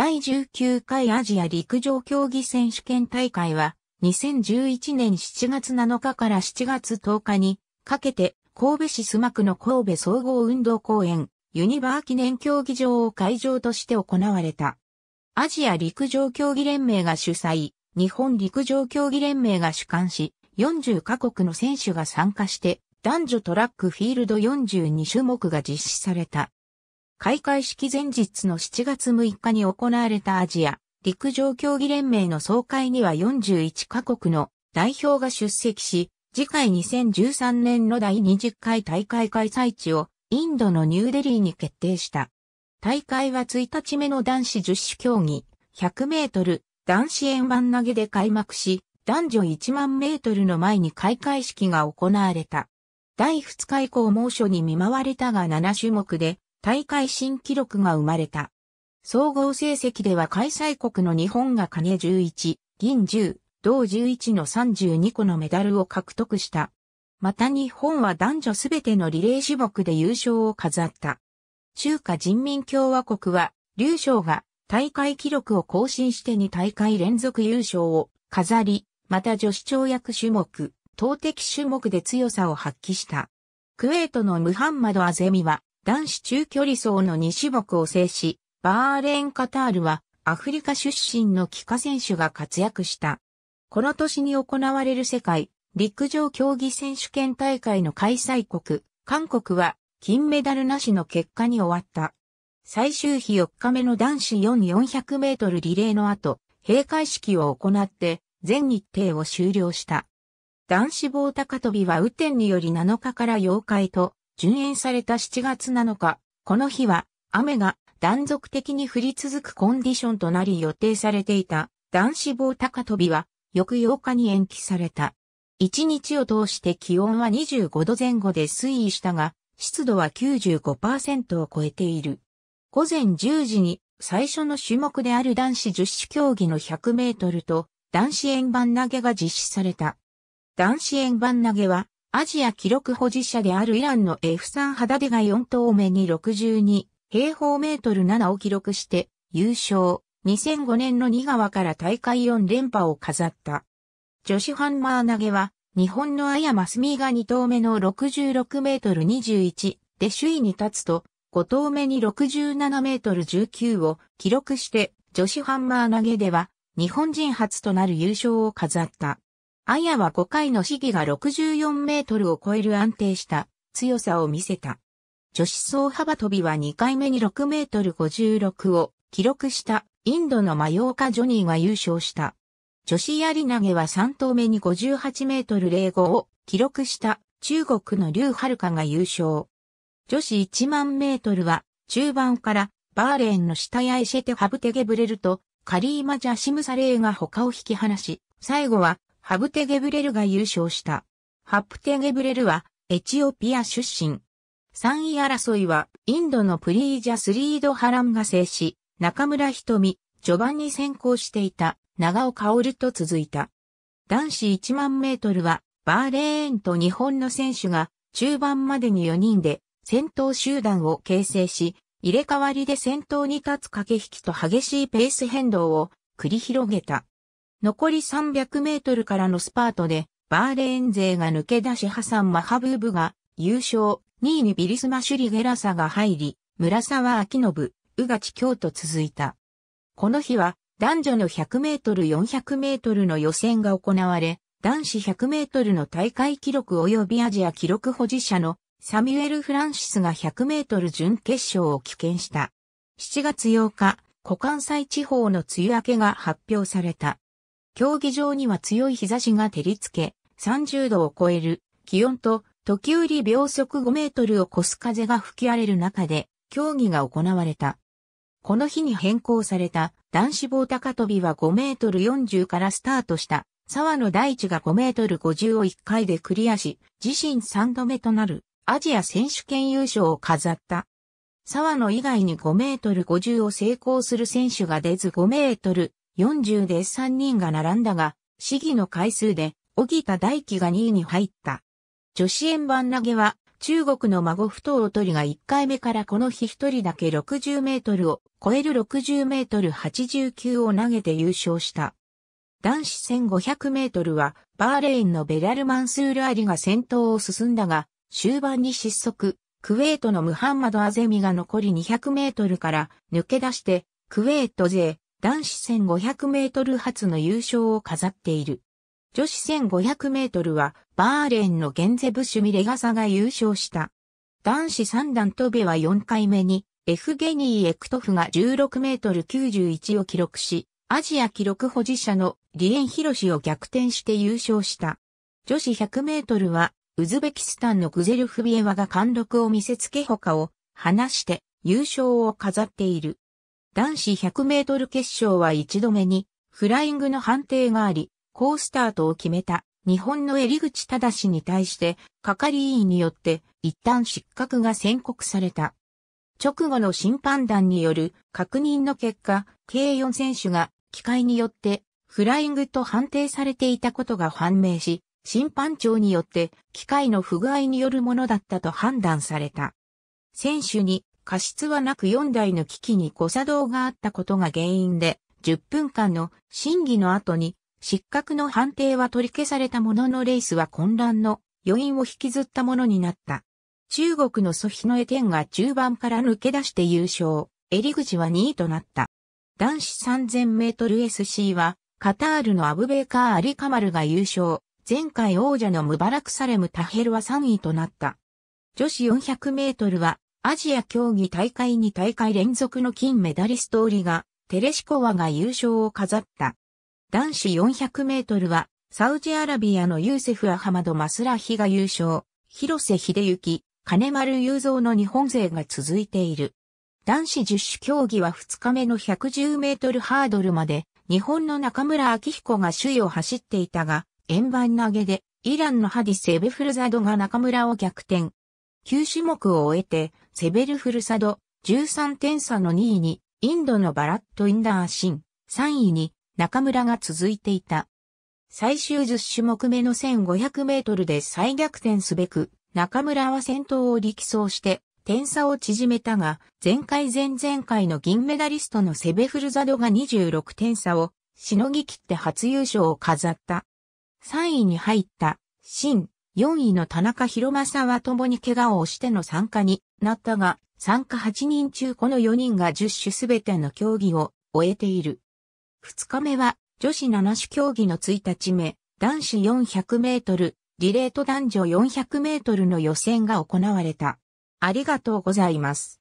第19回アジア陸上競技選手権大会は2011年7月7日から7月10日にかけて神戸市須磨区の神戸総合運動公園ユニバー記念競技場を会場として行われた。アジア陸上競技連盟が主催、日本陸上競技連盟が主管し、40カ国の選手が参加して、男女トラックフィールド42種目が実施された。開会式前日の7月6日に行われたアジア陸上競技連盟の総会には41カ国の代表が出席し、次回2013年の第20回大会開催地をインドのニューデリーに決定した。大会は1日目の男子10種競技100メートル男子円盤投げで開幕し、男女1万メートルの前に開会式が行われた。第2日以降猛暑に見舞われたが7種目で大会新記録が生まれた。総合成績では開催国の日本が金11、銀10、同11の32個のメダルを獲得した。また日本は男女すべてのリレー種目で優勝を飾った。中華人民共和国は、劉翔が大会記録を更新して2大会連続優勝を飾り、また女子跳躍種目、投擲種目で強さを発揮した。クウェートのムハンマド・アゼミは男子中距離走の2種目を制し、バーレーンカタールはアフリカ出身の帰化選手が活躍した。この年に行われる世界陸上競技選手権大会の開催国、韓国は金メダルなしの結果に終わった。最終日4日目の男子4400メートルリレーの後、閉会式を行って全日程を終了した。男子棒高跳びは雨天により7日から8日へと順延された7月7日、この日は雨が断続的に降り続くコンディションとなり予定されていた男子棒高跳びは翌8日に延期された。1日を通して気温は25度前後で推移したが、湿度は95%を超えている。午前10時に最初の種目である男子十種競技の100メートルと男子円盤投げが実施された。男子円盤投げはアジア記録保持者であるイランの F3 肌手が4頭目に62平方メートル7を記録して優勝。2005年の2川から大会4連覇を飾った。女子ハンマー投げは日本の綾真澄が2投目の66メートル21で首位に立つと5投目に67メートル19を記録して女子ハンマー投げでは日本人初となる優勝を飾った。アヤは5回の試技が64メートルを超える安定した強さを見せた。女子総幅跳びは2回目に6メートル56を記録したインドのマヨーカ・ジョニーが優勝した。女子やり投げは3投目に58メートル05を記録した中国の劉カが優勝。女子1万メートルは中盤からバーレーンの下やエシェテ・ハブテゲブレルとカリーマ・ジャシムサレーが他を引き離し、最後はハブテゲブレルが優勝した。ハプテゲブレルはエチオピア出身。3位争いはインドのプリージャスリードハランが制し、中村瞳、序盤に先行していた長尾薫と続いた。男子1万メートルはバーレーンと日本の選手が中盤までに4人で先頭集団を形成し、入れ替わりで先頭に立つ駆け引きと激しいペース変動を繰り広げた。残り300メートルからのスパートで、バーレーン勢が抜け出しハサン・マハブーブが優勝、2位にビリスマ・シュリ・ゲラサが入り、村沢明信、宇賀地京と続いた。この日は、男女の100メートル400メートルの予選が行われ、男子100メートルの大会記録及びアジア記録保持者のサミュエル・フランシスが100メートル準決勝を棄権した。7月8日、古関西地方の梅雨明けが発表された。競技場には強い日差しが照りつけ、30度を超える気温と時折秒速5メートルを超す風が吹き荒れる中で競技が行われた。この日に変更された男子棒高跳びは5メートル40からスタートした沢野大地が5メートル50を1回でクリアし、自身3度目となるアジア選手権優勝を飾った。沢野以外に5メートル50を成功する選手が出ず5メートル40で3人が並んだが、試技の回数で、木田大輝が2位に入った。女子円盤投げは、中国の孫不当取りが1回目からこの日1人だけ60メートルを超える60メートル89を投げて優勝した。男子1500メートルは、バーレーンのベラルマンスールアリが先頭を進んだが、終盤に失速、クウェートのムハンマド・アゼミが残り200メートルから抜け出して、クウェート勢男子1500メートル初の優勝を飾っている。女子1500メートルはバーレーンのゲンゼブシュミレガサが優勝した。男子三段飛べは4回目にエフゲニー・エクトフが16メートル91を記録し、アジア記録保持者のリエン・ヒロシを逆転して優勝した。女子100メートルはウズベキスタンのグゼルフビエワが貫禄を見せつけ他を離して優勝を飾っている。男子100メートル決勝は一度目にフライングの判定があり、ースタートを決めた日本の襟口正に対して係員によって一旦失格が宣告された。直後の審判団による確認の結果、計4選手が機械によってフライングと判定されていたことが判明し、審判長によって機械の不具合によるものだったと判断された。選手に過失はなく4台の機器に誤作動があったことが原因で、10分間の審議の後に失格の判定は取り消されたもののレースは混乱の余韻を引きずったものになった。中国のソヒノエテンが中盤から抜け出して優勝、襟口は2位となった。男子3000メートル SC は、カタールのアブベーカー・アリカマルが優勝、前回王者のムバラクサレム・タヘルは3位となった。女子400メートルは、アジア競技大会に大会連続の金メダリスト織が、テレシコワが優勝を飾った。男子400メートルは、サウジアラビアのユーセフ・アハマド・マスラヒが優勝、広瀬秀幸、金丸雄三の日本勢が続いている。男子十種競技は2日目の110メートルハードルまで、日本の中村明彦が首位を走っていたが、円盤投げで、イランのハディス・エベフルザドが中村を逆転。9種目を終えて、セベルフルサド、13点差の2位に、インドのバラット・インダーシン、3位に中村が続いていた。最終10種目目の1500メートルで再逆転すべく、中村は先頭を力走して、点差を縮めたが、前回前々回の銀メダリストのセベフルザドが26点差を、しのぎ切って初優勝を飾った。3位に入った、シン、4位の田中博正は共に怪我をしての参加になったが、参加8人中この4人が10種すべての競技を終えている。2日目は女子7種競技の1日目、男子400メートル、リレーと男女400メートルの予選が行われた。ありがとうございます。